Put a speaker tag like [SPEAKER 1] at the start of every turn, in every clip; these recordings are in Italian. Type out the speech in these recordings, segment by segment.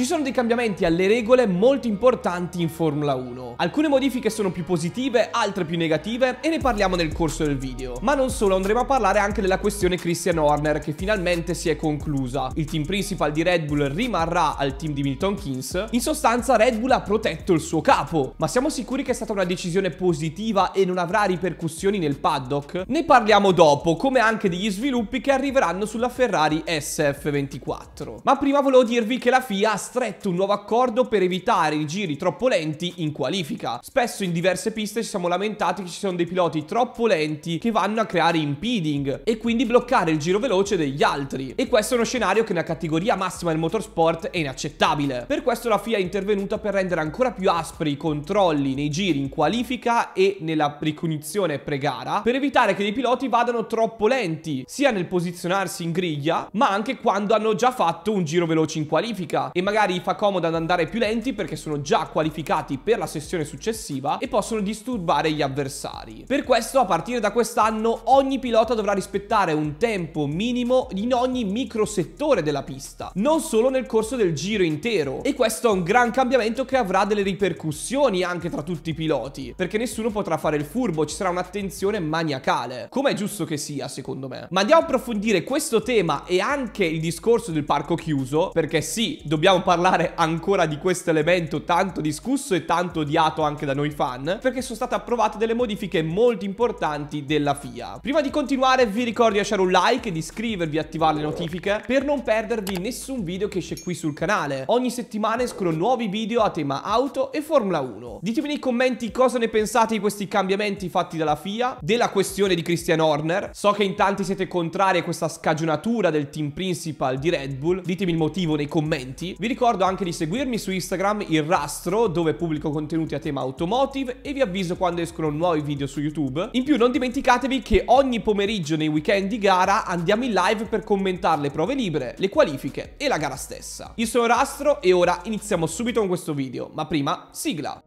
[SPEAKER 1] Ci sono dei cambiamenti alle regole molto importanti in Formula 1. Alcune modifiche sono più positive, altre più negative e ne parliamo nel corso del video. Ma non solo, andremo a parlare anche della questione Christian Horner che finalmente si è conclusa. Il team principal di Red Bull rimarrà al team di Milton Keynes. In sostanza Red Bull ha protetto il suo capo, ma siamo sicuri che è stata una decisione positiva e non avrà ripercussioni nel paddock? Ne parliamo dopo, come anche degli sviluppi che arriveranno sulla Ferrari SF24. Ma prima volevo dirvi che la FIA sta stretto un nuovo accordo per evitare i giri troppo lenti in qualifica. Spesso in diverse piste ci siamo lamentati che ci sono dei piloti troppo lenti che vanno a creare impeding e quindi bloccare il giro veloce degli altri. E questo è uno scenario che nella categoria massima del motorsport è inaccettabile. Per questo la FIA è intervenuta per rendere ancora più aspri i controlli nei giri in qualifica e nella ricognizione pre-gara per evitare che dei piloti vadano troppo lenti, sia nel posizionarsi in griglia, ma anche quando hanno già fatto un giro veloce in qualifica e magari magari fa comodo ad andare più lenti perché sono già qualificati per la sessione successiva e possono disturbare gli avversari. Per questo a partire da quest'anno ogni pilota dovrà rispettare un tempo minimo in ogni microsettore della pista, non solo nel corso del giro intero. E questo è un gran cambiamento che avrà delle ripercussioni anche tra tutti i piloti, perché nessuno potrà fare il furbo, ci sarà un'attenzione maniacale, come è giusto che sia secondo me. Ma andiamo a approfondire questo tema e anche il discorso del parco chiuso, perché sì, dobbiamo vogliamo parlare ancora di questo elemento tanto discusso e tanto odiato anche da noi fan, perché sono state approvate delle modifiche molto importanti della FIA. Prima di continuare vi ricordo di lasciare un like e di iscrivervi e attivare le notifiche per non perdervi nessun video che esce qui sul canale. Ogni settimana escono nuovi video a tema auto e Formula 1. Ditemi nei commenti cosa ne pensate di questi cambiamenti fatti dalla FIA, della questione di Christian Horner. So che in tanti siete contrari a questa scagionatura del team principal di Red Bull, ditemi il motivo nei commenti. Vi ricordo anche di seguirmi su Instagram il rastro dove pubblico contenuti a tema automotive e vi avviso quando escono nuovi video su YouTube. In più non dimenticatevi che ogni pomeriggio nei weekend di gara andiamo in live per commentare le prove libere, le qualifiche e la gara stessa. Io sono Rastro e ora iniziamo subito con questo video, ma prima sigla!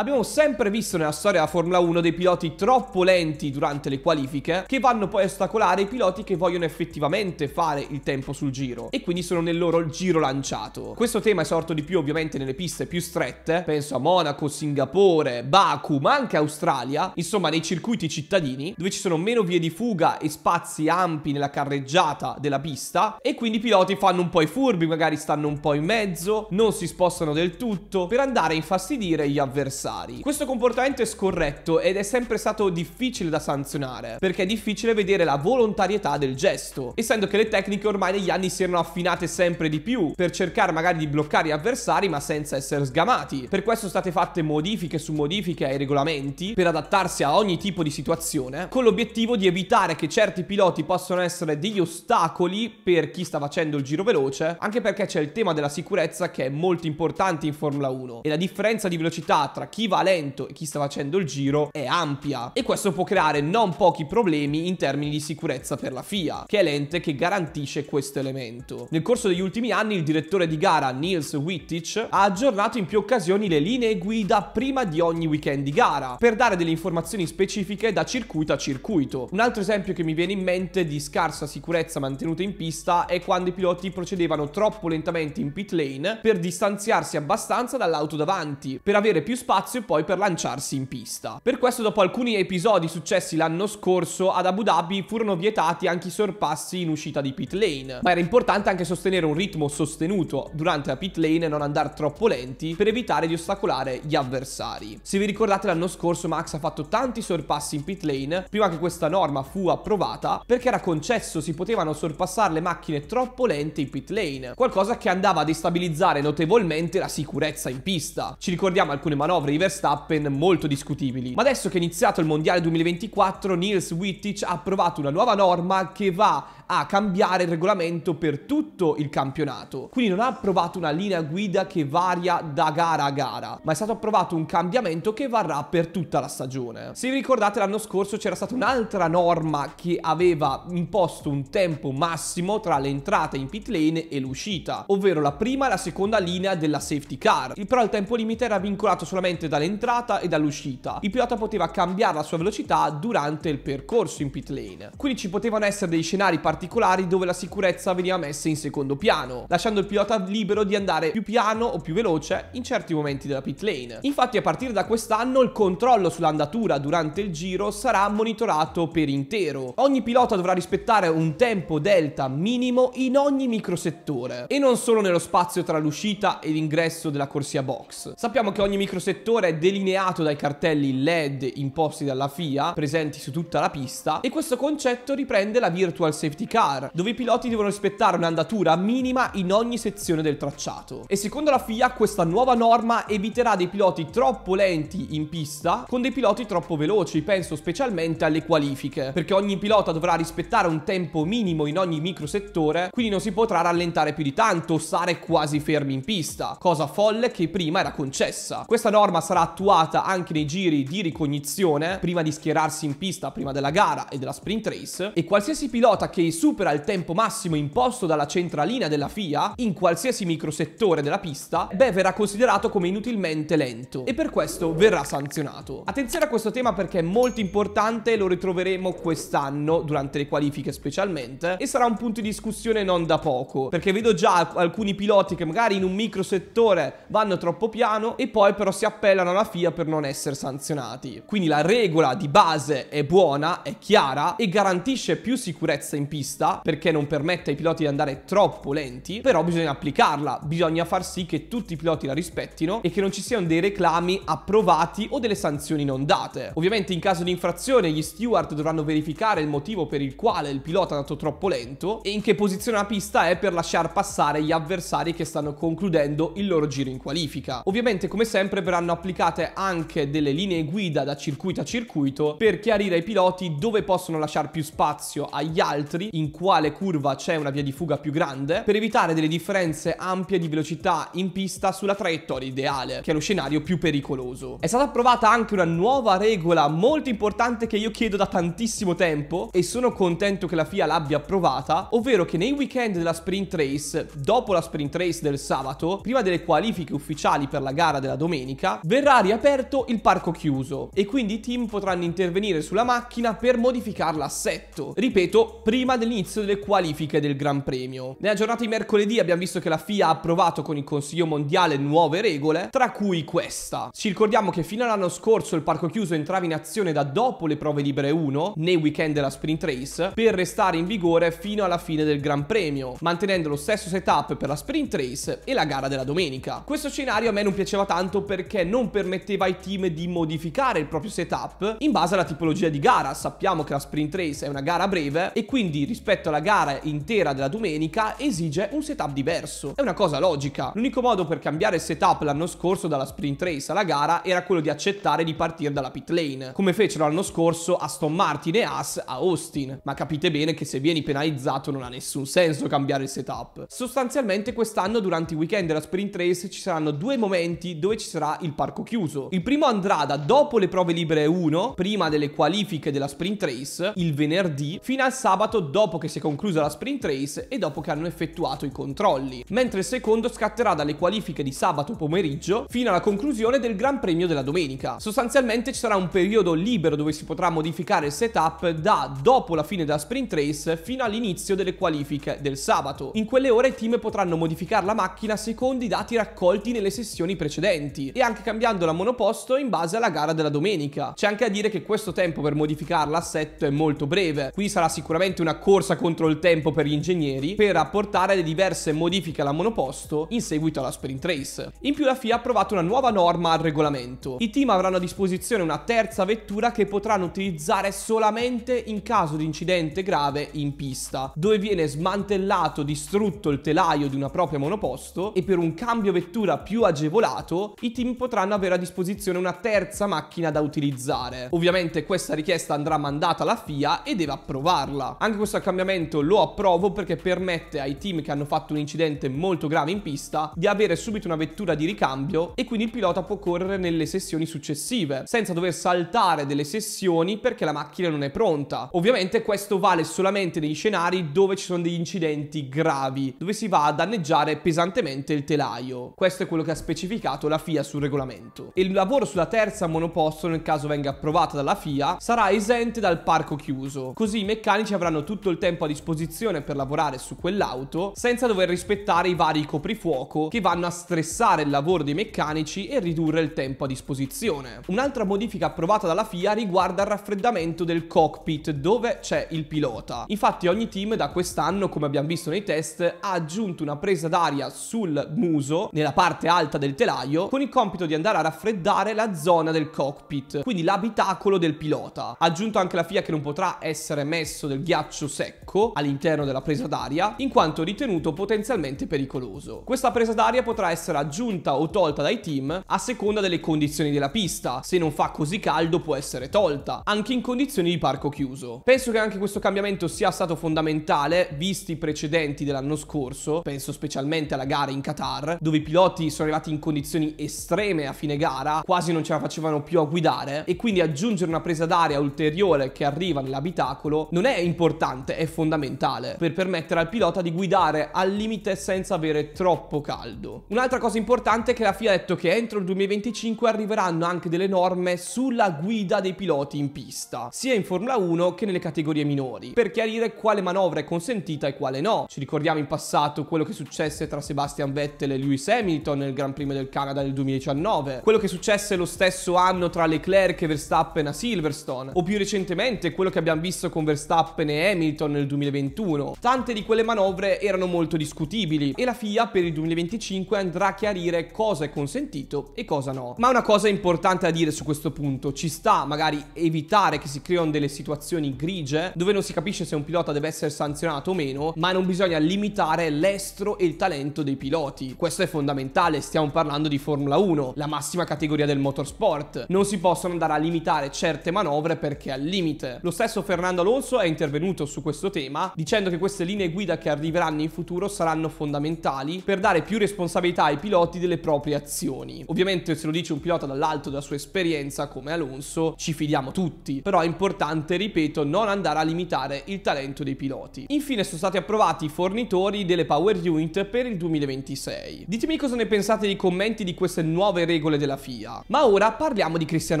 [SPEAKER 1] Abbiamo sempre visto nella storia della Formula 1 dei piloti troppo lenti durante le qualifiche che vanno poi a ostacolare i piloti che vogliono effettivamente fare il tempo sul giro e quindi sono nel loro giro lanciato. Questo tema è sorto di più ovviamente nelle piste più strette, penso a Monaco, Singapore, Baku, ma anche Australia, insomma nei circuiti cittadini dove ci sono meno vie di fuga e spazi ampi nella carreggiata della pista e quindi i piloti fanno un po' i furbi, magari stanno un po' in mezzo, non si spostano del tutto per andare a infastidire gli avversari regolari. Questo comportamento è scorretto ed è sempre stato difficile da sanzionare, perché è difficile vedere la volontarietà del gesto, essendo che le tecniche ormai negli anni si erano affinate sempre di più, per cercare magari di bloccare gli avversari ma senza essere sgamati. Per questo sono state fatte modifiche su modifiche ai regolamenti, per adattarsi a ogni tipo di situazione, con l'obiettivo di evitare che certi piloti possano essere degli ostacoli per chi sta facendo il giro veloce, anche perché c'è il tema della sicurezza che è molto importante in Formula 1 e la differenza di velocità tra chi va lento e chi sta facendo il giro è ampia e questo può creare non pochi problemi in termini di sicurezza per la FIA, che è l'ente che garantisce questo elemento. Nel corso degli ultimi anni il direttore di gara Nils Wittich ha aggiornato in più occasioni le linee guida prima di ogni weekend di gara per dare delle informazioni specifiche da circuito a circuito. Un altro esempio che mi viene in mente di scarsa sicurezza mantenuta in pista è quando i piloti procedevano troppo lentamente in pit lane per distanziarsi abbastanza dall'auto davanti, per avere più spazio spazio poi per lanciarsi in pista. Per questo dopo alcuni episodi successi l'anno scorso ad Abu Dhabi furono vietati anche i sorpassi in uscita di pit lane, ma era importante anche sostenere un ritmo sostenuto durante la pit lane e non andare troppo lenti per evitare di ostacolare gli avversari. Se vi ricordate l'anno scorso Max ha fatto tanti sorpassi in pit lane prima che questa norma fu approvata perché era concesso si potevano sorpassare le macchine troppo lente in pit lane, qualcosa che andava a destabilizzare notevolmente la sicurezza in pista. Ci ricordiamo alcune manovre di Verstappen molto discutibili. Ma adesso che è iniziato il Mondiale 2024, Nils Wittich ha approvato una nuova norma che va a cambiare il regolamento per tutto il campionato. Quindi non ha approvato una linea guida che varia da gara a gara, ma è stato approvato un cambiamento che varrà per tutta la stagione. Se vi ricordate l'anno scorso c'era stata un'altra norma che aveva imposto un tempo massimo tra l'entrata in pit lane e l'uscita, ovvero la prima e la seconda linea della safety car. Il, però il tempo limite era vincolato solamente dall'entrata e dall'uscita. Il pilota poteva cambiare la sua velocità durante il percorso in pit lane. Quindi ci potevano essere dei scenari particolari particolari dove la sicurezza veniva messa in secondo piano, lasciando il pilota libero di andare più piano o più veloce in certi momenti della pit lane. Infatti a partire da quest'anno il controllo sull'andatura durante il giro sarà monitorato per intero. Ogni pilota dovrà rispettare un tempo delta minimo in ogni microsettore e non solo nello spazio tra l'uscita e l'ingresso della corsia box. Sappiamo che ogni microsettore è delineato dai cartelli LED imposti dalla FIA presenti su tutta la pista e questo concetto riprende la Virtual Safety safety car, dove i piloti devono rispettare un'andatura minima in ogni sezione del tracciato. E secondo la FIA questa nuova norma eviterà dei piloti troppo lenti in pista con dei piloti troppo veloci, penso specialmente alle qualifiche, perché ogni pilota dovrà rispettare un tempo minimo in ogni microsettore, quindi non si potrà rallentare più di tanto o stare quasi fermi in pista, cosa folle che prima era concessa. Questa norma sarà attuata anche nei giri di ricognizione, prima di schierarsi in pista, prima della gara e della sprint race, e qualsiasi pilota che supera il tempo massimo imposto dalla centralina della FIA in qualsiasi microsettore della pista, beh verrà considerato come inutilmente lento e per questo verrà sanzionato. Attenzione a questo tema perché è molto importante, lo ritroveremo quest'anno durante le qualifiche specialmente e sarà un punto di discussione non da poco perché vedo già alcuni piloti che magari in un microsettore vanno troppo piano e poi però si appellano alla FIA per non essere sanzionati. Quindi la regola di base è buona, è chiara e garantisce più sicurezza in pista pista perché non permette ai piloti di andare troppo lenti, però bisogna applicarla, bisogna far sì che tutti i piloti la rispettino e che non ci siano dei reclami approvati o delle sanzioni non date. Ovviamente in caso di infrazione gli steward dovranno verificare il motivo per il quale il pilota è andato troppo lento e in che posizione la pista è per lasciar passare gli avversari che stanno concludendo il loro giro in qualifica. Ovviamente come sempre verranno applicate anche delle linee guida da circuito a circuito per chiarire ai piloti dove possono lasciare più spazio agli altri in quale curva c'è una via di fuga più grande per evitare delle differenze ampie di velocità in pista sulla traiettoria ideale, che è lo scenario più pericoloso. È stata approvata anche una nuova regola molto importante che io chiedo da tantissimo tempo e sono contento che la FIA l'abbia approvata, ovvero che nei weekend della sprint race, dopo la sprint race del sabato, prima delle qualifiche ufficiali per la gara della domenica, verrà riaperto il parco chiuso e quindi i team potranno intervenire sulla macchina per modificare l'assetto. Ripeto, prima dell'inizio delle qualifiche del Gran Premio. Nella giornata di mercoledì abbiamo visto che la FIA ha approvato con il Consiglio Mondiale nuove regole, tra cui questa. Ci ricordiamo che fino all'anno scorso il parco chiuso entrava in azione da dopo le prove libere 1, nei weekend della sprint race, per restare in vigore fino alla fine del Gran Premio, mantenendo lo stesso setup per la sprint race e la gara della domenica. Questo scenario a me non piaceva tanto perché non permetteva ai team di modificare il proprio setup in base alla tipologia di gara. Sappiamo che la sprint race è una gara breve e quindi rispetto alla gara intera della domenica esige un setup diverso. È una cosa logica. L'unico modo per cambiare setup l'anno scorso dalla sprint race alla gara era quello di accettare di partire dalla pit lane, come fecero l'anno scorso Aston Martin e Haas a Austin. Ma capite bene che se vieni penalizzato non ha nessun senso cambiare setup. Sostanzialmente quest'anno durante i weekend della sprint race ci saranno due momenti dove ci sarà il parco chiuso. Il primo andrà da dopo le prove libere 1, prima delle qualifiche della sprint race, il venerdì, fino al sabato dopo dopo che si è conclusa la sprint race e dopo che hanno effettuato i controlli, mentre il secondo scatterà dalle qualifiche di sabato pomeriggio fino alla conclusione del Gran Premio della domenica. Sostanzialmente ci sarà un periodo libero dove si potrà modificare il setup da dopo la fine della sprint race fino all'inizio delle qualifiche del sabato. In quelle ore i team potranno modificare la macchina secondo i dati raccolti nelle sessioni precedenti e anche cambiando la monoposto in base alla gara della domenica. C'è anche a dire che questo tempo per modificare l'assetto è molto breve, qui sarà sicuramente una cosa corsa contro il tempo per gli ingegneri per apportare le diverse modifiche alla monoposto in seguito alla sprint race. In più la FIA ha approvato una nuova norma al regolamento. I team avranno a disposizione una terza vettura che potranno utilizzare solamente in caso di incidente grave in pista, dove viene smantellato, distrutto il telaio di una propria monoposto e per un cambio vettura più agevolato i team potranno avere a disposizione una terza macchina da utilizzare. Ovviamente questa richiesta andrà mandata alla FIA e deve approvarla. Anche questo questo cambiamento lo approvo perché permette ai team che hanno fatto un incidente molto grave in pista di avere subito una vettura di ricambio e quindi il pilota può correre nelle sessioni successive senza dover saltare delle sessioni perché la macchina non è pronta. Ovviamente questo vale solamente nei scenari dove ci sono degli incidenti gravi, dove si va a danneggiare pesantemente il telaio. Questo è quello che ha specificato la FIA sul regolamento. E il lavoro sulla terza monoposto nel caso venga approvata dalla FIA sarà esente dal parco chiuso, così i meccanici avranno tutto tutto il tempo a disposizione per lavorare su quell'auto senza dover rispettare i vari coprifuoco che vanno a stressare il lavoro dei meccanici e ridurre il tempo a disposizione. Un'altra modifica approvata dalla FIA riguarda il raffreddamento del cockpit dove c'è il pilota. Infatti ogni team da quest'anno, come abbiamo visto nei test, ha aggiunto una presa d'aria sul muso, nella parte alta del telaio, con il compito di andare a raffreddare la zona del cockpit, quindi l'abitacolo del pilota. Ha aggiunto anche la FIA che non potrà essere messo del ghiaccio secco all'interno della presa d'aria in quanto ritenuto potenzialmente pericoloso. Questa presa d'aria potrà essere aggiunta o tolta dai team a seconda delle condizioni della pista, se non fa così caldo può essere tolta, anche in condizioni di parco chiuso. Penso che anche questo cambiamento sia stato fondamentale visti i precedenti dell'anno scorso, penso specialmente alla gara in Qatar, dove i piloti sono arrivati in condizioni estreme a fine gara, quasi non ce la facevano più a guidare e quindi aggiungere una presa d'aria ulteriore che arriva nell'abitacolo non è importante costante è fondamentale per permettere al pilota di guidare al limite senza avere troppo caldo. Un'altra cosa importante è che la FIA ha detto che entro il 2025 arriveranno anche delle norme sulla guida dei piloti in pista, sia in Formula 1 che nelle categorie minori, per chiarire quale manovra è consentita e quale no. Ci ricordiamo in passato quello che successe tra Sebastian Vettel e Lewis Hamilton nel Gran Premio del Canada del 2019, quello che successe lo stesso anno tra Leclerc e Verstappen a Silverstone, o più recentemente quello che abbiamo visto con Verstappen e Hamilton Benetton nel 2021. Tante di quelle manovre erano molto discutibili e la FIA per il 2025 andrà a chiarire cosa è consentito e cosa no. Ma una cosa importante da dire su questo punto, ci sta magari evitare che si creino delle situazioni grigie dove non si capisce se un pilota deve essere sanzionato o meno, ma non bisogna limitare l'estro e il talento dei piloti. Questo è fondamentale, stiamo parlando di Formula 1, la massima categoria del motorsport. Non si possono andare a limitare certe manovre perché al limite. Lo stesso Fernando Alonso è intervenuto su questo tema, dicendo che queste linee guida che arriveranno in futuro saranno fondamentali per dare più responsabilità ai piloti delle proprie azioni. Ovviamente se lo dice un pilota dall'alto della sua esperienza come Alonso, ci fidiamo tutti, però è importante, ripeto, non andare a limitare il talento dei piloti. Infine sono stati approvati i fornitori delle Power Unit per il 2026. Ditemi cosa ne pensate nei commenti di queste nuove regole della FIA. Ma ora parliamo di Christian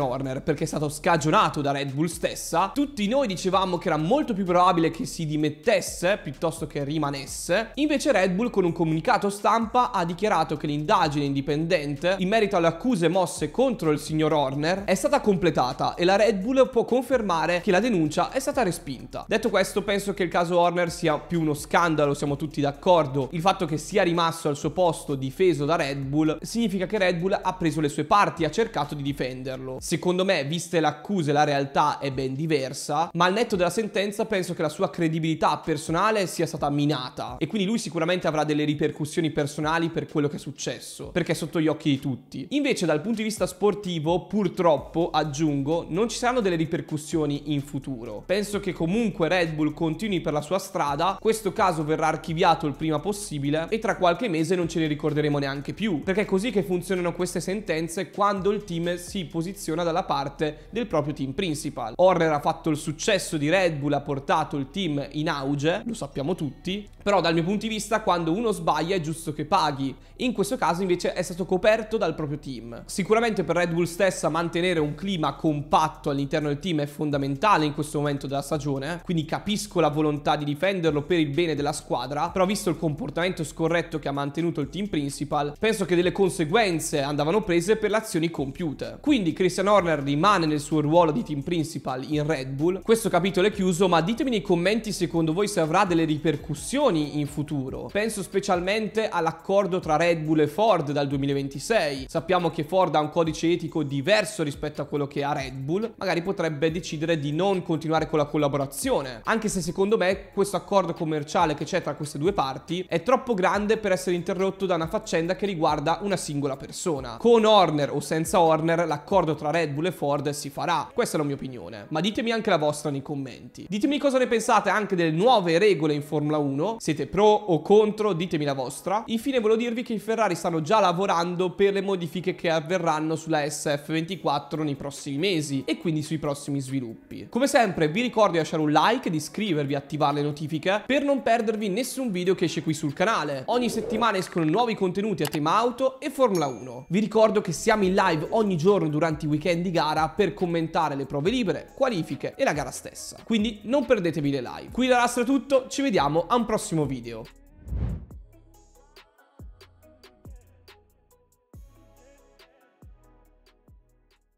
[SPEAKER 1] Horner, perché è stato scagionato da Red Bull stessa. Tutti noi dicevamo che era molto più probabile che si dimettesse piuttosto che rimanesse. Invece Red Bull con un comunicato stampa ha dichiarato che l'indagine indipendente in merito alle accuse mosse contro il signor Horner è stata completata e la Red Bull può confermare che la denuncia è stata respinta. Detto questo penso che il caso Horner sia più uno scandalo, siamo tutti d'accordo. Il fatto che sia rimasto al suo posto difeso da Red Bull significa che Red Bull ha preso le sue parti, ha cercato di difenderlo. Secondo me, viste le accuse, la realtà è ben diversa, ma al netto della sentenza penso che la sua sua credibilità personale sia stata minata e quindi lui sicuramente avrà delle ripercussioni personali per quello che è successo, perché è sotto gli occhi di tutti. Invece dal punto di vista sportivo, purtroppo, aggiungo, non ci saranno delle ripercussioni in futuro. Penso che comunque Red Bull continui per la sua strada, questo caso verrà archiviato il prima possibile e tra qualche mese non ce ne ricorderemo neanche più, perché è così che funzionano queste sentenze quando il team si posiziona dalla parte del proprio team principal. Horner ha fatto il successo di Red Bull, ha portato il il team in auge, lo sappiamo tutti, però dal mio punto di vista quando uno sbaglia è giusto che paghi. In questo caso invece è stato coperto dal proprio team. Sicuramente per Red Bull stessa mantenere un clima compatto all'interno del team è fondamentale in questo momento della stagione, quindi capisco la volontà di difenderlo per il bene della squadra, però visto il comportamento scorretto che ha mantenuto il team principal, penso che delle conseguenze andavano prese per le azioni compiute. Quindi Christian Horner rimane nel suo ruolo di team principal in Red Bull. Questo capitolo è chiuso, ma ditemi nei commenti commenti secondo voi se avrà delle ripercussioni in futuro. Penso specialmente all'accordo tra Red Bull e Ford dal 2026. Sappiamo che Ford ha un codice etico diverso rispetto a quello che ha Red Bull, magari potrebbe decidere di non continuare con la collaborazione, anche se secondo me questo accordo commerciale che c'è tra queste due parti è troppo grande per essere interrotto da una faccenda che riguarda una singola persona. Con Horner o senza Horner l'accordo tra Red Bull e Ford si farà, questa è la mia opinione, ma ditemi anche la vostra nei commenti. Ditemi cosa ne pensate pensate anche delle nuove regole in Formula 1? Siete pro o contro? Ditemi la vostra. Infine volevo dirvi che i Ferrari stanno già lavorando per le modifiche che avverranno sulla SF24 nei prossimi mesi e quindi sui prossimi sviluppi. Come sempre vi ricordo di lasciare un like, di iscrivervi, e attivare le notifiche per non perdervi nessun video che esce qui sul canale. Ogni settimana escono nuovi contenuti a tema auto e Formula 1. Vi ricordo che siamo in live ogni giorno durante i weekend di gara per commentare le prove libere, qualifiche e la gara stessa. Quindi non perdetevi seguire live. Qui da Lastra è tutto, ci vediamo a un prossimo video.